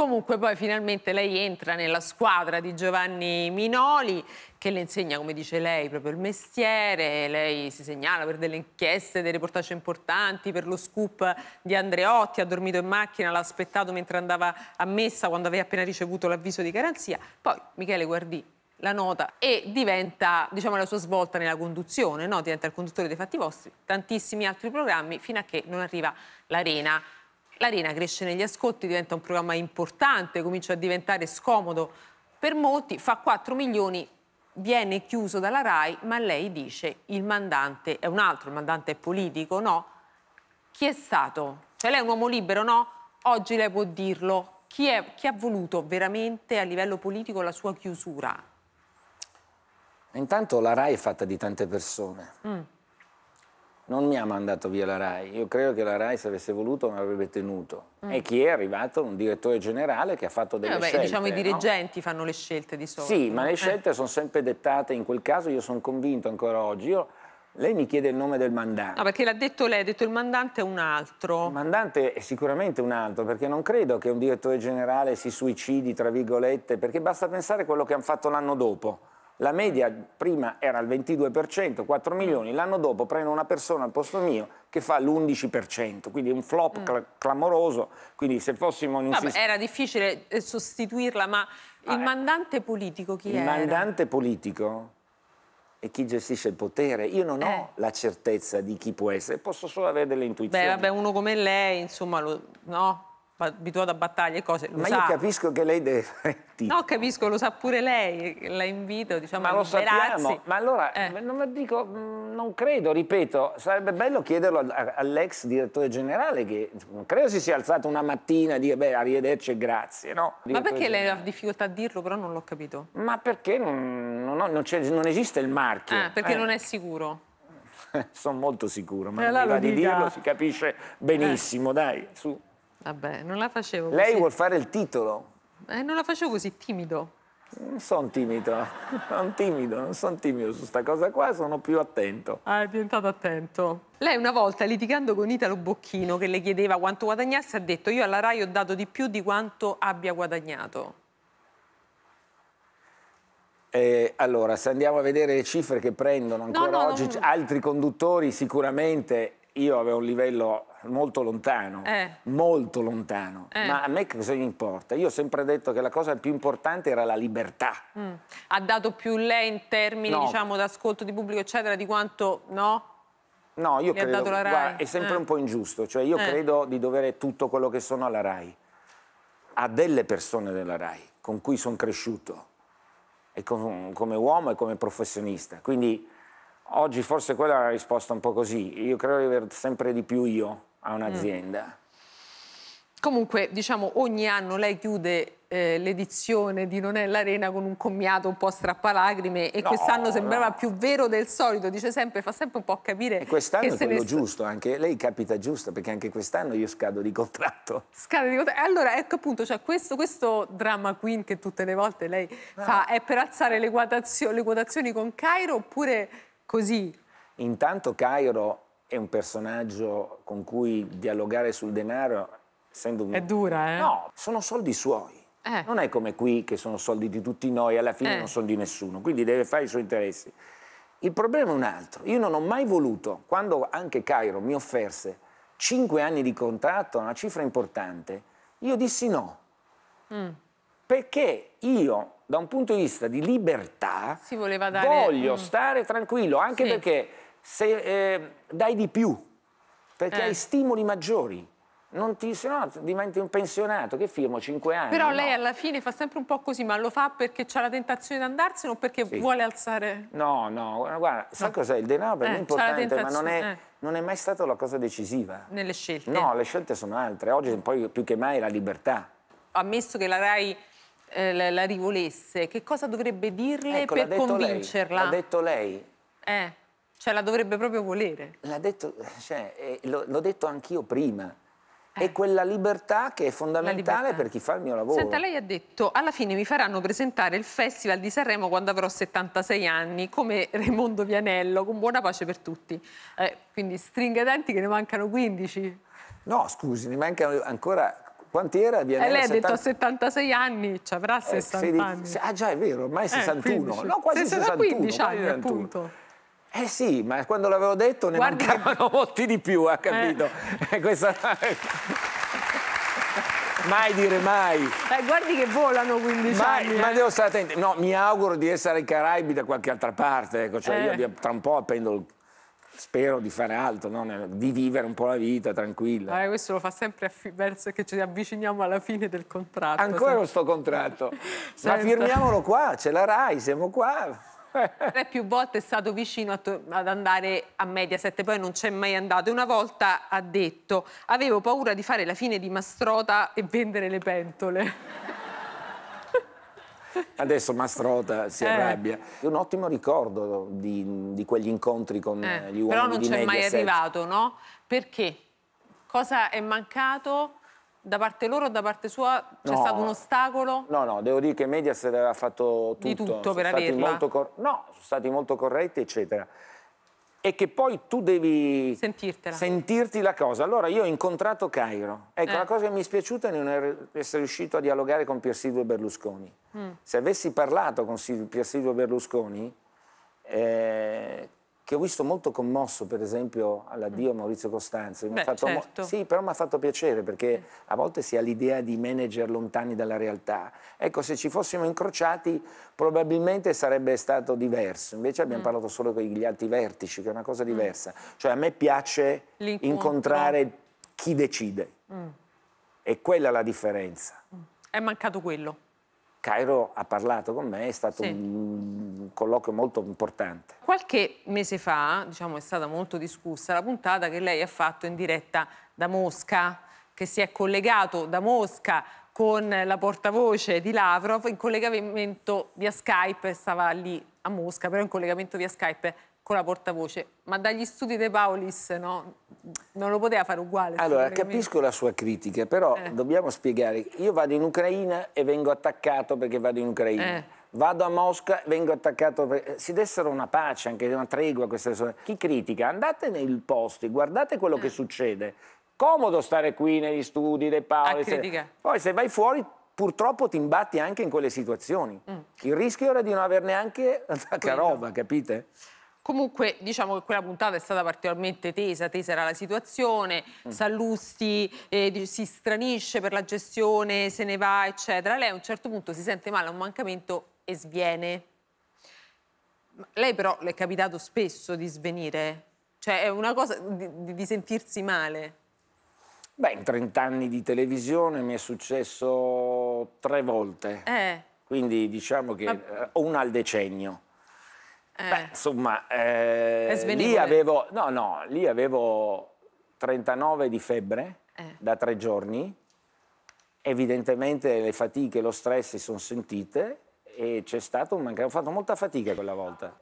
Comunque poi finalmente lei entra nella squadra di Giovanni Minoli che le insegna, come dice lei, proprio il mestiere, lei si segnala per delle inchieste, dei reportage importanti, per lo scoop di Andreotti, ha dormito in macchina, l'ha aspettato mentre andava a messa quando aveva appena ricevuto l'avviso di garanzia. Poi Michele Guardì la nota e diventa, diciamo, la sua svolta nella conduzione, no? diventa il conduttore dei fatti vostri, tantissimi altri programmi, fino a che non arriva l'Arena l'Arena cresce negli ascolti, diventa un programma importante, comincia a diventare scomodo per molti, fa 4 milioni, viene chiuso dalla RAI, ma lei dice il mandante è un altro, il mandante è politico, no? Chi è stato? Cioè lei è un uomo libero, no? Oggi lei può dirlo. Chi, è, chi ha voluto veramente a livello politico la sua chiusura? Intanto la RAI è fatta di tante persone. Mm non mi ha mandato via la RAI. Io credo che la RAI, se avesse voluto, mi avrebbe tenuto. Mm. E chi è arrivato? Un direttore generale che ha fatto delle eh, vabbè, scelte. Diciamo no? i dirigenti fanno le scelte di solito. Sì, ma le eh. scelte eh. sono sempre dettate in quel caso, io sono convinto ancora oggi. Io, lei mi chiede il nome del mandante. No, perché l'ha detto lei, ha detto il mandante è un altro. Il mandante è sicuramente un altro, perché non credo che un direttore generale si suicidi, tra virgolette, perché basta pensare a quello che hanno fatto l'anno dopo la media prima era il 22%, 4 milioni, l'anno dopo prendo una persona al posto mio che fa l'11%, quindi un flop mm. cl clamoroso, quindi se fossimo in un no, sistema... Era difficile eh, sostituirla, ma ah, il mandante politico chi il era? Il mandante politico e chi gestisce il potere. Io non eh. ho la certezza di chi può essere, posso solo avere delle intuizioni. Beh, vabbè, uno come lei, insomma, lo... no? abituato a battaglie e cose. Lo Ma sa. io capisco che lei deve fare No, capisco, lo sa pure lei, la invito diciamo, ma a liberarsi. Sappiamo. Ma allora, eh. non, dico, mm, non credo, ripeto, sarebbe bello chiederlo all'ex direttore generale che non credo si sia alzato una mattina a dire beh, arrivederci e grazie, no? Ma perché generale. lei ha difficoltà a dirlo, però non l'ho capito? Ma perché non, non, non, non esiste il marchio. Ah, perché eh. non è sicuro sono molto sicuro, ma eh, mi di dirlo, si capisce benissimo, eh. dai, su. Vabbè, non la facevo così. Lei vuol fare il titolo? Eh, non la facevo così timido. Non sono timido, non timido, non sono timido su sta cosa qua, sono più attento. Ah, è diventato attento. Lei una volta litigando con Italo Bocchino che le chiedeva quanto guadagnasse ha detto io alla RAI ho dato di più di quanto abbia guadagnato. Eh, allora, se andiamo a vedere le cifre che prendono ancora no, no, oggi non... altri conduttori sicuramente io avevo un livello molto lontano, eh. molto lontano, eh. ma a me cosa gli importa? Io ho sempre detto che la cosa più importante era la libertà. Mm. Ha dato più lei in termini, no. diciamo, d'ascolto di pubblico, eccetera, di quanto no? No, io Mi credo, guarda, è sempre eh. un po' ingiusto, cioè io eh. credo di dovere tutto quello che sono alla RAI, a delle persone della RAI con cui sono cresciuto, e con, come uomo e come professionista, quindi Oggi forse quella è la risposta un po' così. Io credo di aver sempre di più io a un'azienda. Mm. Comunque, diciamo, ogni anno lei chiude eh, l'edizione di Non è l'Arena con un commiato un po' strappalacrime e no, quest'anno sembrava no. più vero del solito, dice sempre, fa sempre un po' capire... E quest'anno è quello ne... giusto, anche lei capita giusto, perché anche quest'anno io scado di contratto. Scado di contratto, allora ecco appunto, cioè, questo, questo drama queen che tutte le volte lei no. Ah. fa, è per alzare le quotazioni, le quotazioni con Cairo oppure Così. Intanto Cairo è un personaggio con cui dialogare sul denaro, essendo un... È dura, eh? No, sono soldi suoi. Eh. Non è come qui che sono soldi di tutti noi, alla fine eh. non sono di nessuno, quindi deve fare i suoi interessi. Il problema è un altro. Io non ho mai voluto, quando anche Cairo mi offerse 5 anni di contratto, una cifra importante, io dissi no. Mm perché io da un punto di vista di libertà dare... voglio mm. stare tranquillo, anche sì. perché se, eh, dai di più, perché eh. hai stimoli maggiori. Ti, se no diventi un pensionato che firmo 5 anni. Però lei no. alla fine fa sempre un po' così, ma lo fa perché c'ha la tentazione di andarsene o perché sì. vuole alzare? No, no, guarda, no. sai cos'è? Il denaro per eh, me è importante, ma non è, eh. non è, mai stata la cosa decisiva. Nelle scelte? No, le scelte sono altre. Oggi poi più che mai la libertà. Ammesso che la RAI eh, la rivolesse, che cosa dovrebbe dirle ecco, per convincerla? L'ha detto lei. Eh, cioè la dovrebbe proprio volere. L'ha detto, cioè, eh, l'ho detto anch'io prima. È eh. quella libertà che è fondamentale per chi fa il mio lavoro. Senta, lei ha detto, alla fine mi faranno presentare il Festival di Sanremo quando avrò 76 anni, come Raimondo Vianello, con buona pace per tutti. Eh, quindi stringa i denti che ne mancano 15. No, scusi, ne mancano ancora quanti era? Viene e eh, lei ha 70... detto a 76 anni, ci avrà 60 eh, anni. Ah già, è vero, ormai è 61. 15. No, quasi 61. 15 anni, 61. appunto. Eh sì, ma quando l'avevo detto ne Guardi... mancavano molti di più, ha eh. capito? Eh. Questa... mai dire mai. Eh, guardi che volano 15 mai, anni. Eh. Ma devo stare attenti. No, mi auguro di essere ai Caraibi da qualche altra parte. Ecco, cioè eh. io tra un po' appendo il spero di fare altro, no? di vivere un po' la vita tranquilla. Eh, questo lo fa sempre verso che ci avviciniamo alla fine del contratto. Ancora questo contratto, ma firmiamolo qua, c'è la RAI, siamo qua. Tre più volte è stato vicino ad andare a Mediaset, poi non c'è mai andato. Una volta ha detto: Avevo paura di fare la fine di Mastrota e vendere le pentole. Adesso Mastrota si eh. arrabbia. È un ottimo ricordo di, di quegli incontri con eh. eh gli uomini Però non c'è mai arrivato, no? Perché? Cosa è mancato? Da parte loro o da parte sua c'è no. stato un ostacolo? No, no, devo dire che Mediaset aveva fatto tutto. Di tutto sono per averla? No, sono stati molto corretti, eccetera e che poi tu devi Sentirtela. sentirti la cosa. Allora io ho incontrato Cairo. Ecco, eh. la cosa che mi è spiaciuta è non er-, essere riuscito a dialogare con Pier Silvio Berlusconi. Mm. Se avessi parlato con Pier Silvio Berlusconi, eh, che ho visto molto commosso, per esempio, all'addio mm. Maurizio Costanzo. Beh, certo. sì, però mi ha fatto piacere perché mm. a volte si ha l'idea di manager lontani dalla realtà. Ecco, se ci fossimo incrociati probabilmente sarebbe stato diverso. Invece abbiamo mm. parlato solo con gli altri vertici, che è una cosa mm. diversa. Mm. Cioè a me piace incontrare chi decide. Mm. E quella è la differenza. È mancato quello. Cairo ha parlato con me, è stato sì. un colloquio molto importante. Qualche mese fa, diciamo, è stata molto discussa la puntata che lei ha fatto in diretta da Mosca, che si è collegato da Mosca con la portavoce di Lavrov in collegamento via Skype, stava lì a Mosca, però in collegamento via Skype con la portavoce, ma dagli studi De Paulis no? non lo poteva fare uguale. Allora, capisco la sua critica, però eh. dobbiamo spiegare, io vado in Ucraina e vengo attaccato perché vado in Ucraina. Eh vado a Mosca, vengo attaccato. Eh, si dessero una pace, anche una tregua. Queste... Chi critica? Andate nei posti, guardate quello mm. che succede. Comodo stare qui negli studi, dei Paoli. Se... Poi se vai fuori purtroppo ti imbatti anche in quelle situazioni. Mm. Il rischio era di non averne anche tanta roba, capite? Comunque diciamo che quella puntata è stata particolarmente tesa, tesa era la situazione, mm. Sallusti eh, si stranisce per la gestione, se ne va eccetera. Lei a un certo punto si sente male, a un mancamento e sviene. Lei però le è capitato spesso di svenire? Cioè è una cosa di, di sentirsi male? Beh, in 30 anni di televisione mi è successo tre volte. Eh. Quindi diciamo che Ma... ho eh, una al decennio. Eh. Beh, insomma, eh, lì avevo, no, no, lì avevo 39 di febbre eh. da tre giorni. Evidentemente le fatiche lo stress si sono sentite e c'è stato un mancato, ho fatto molta fatica quella volta.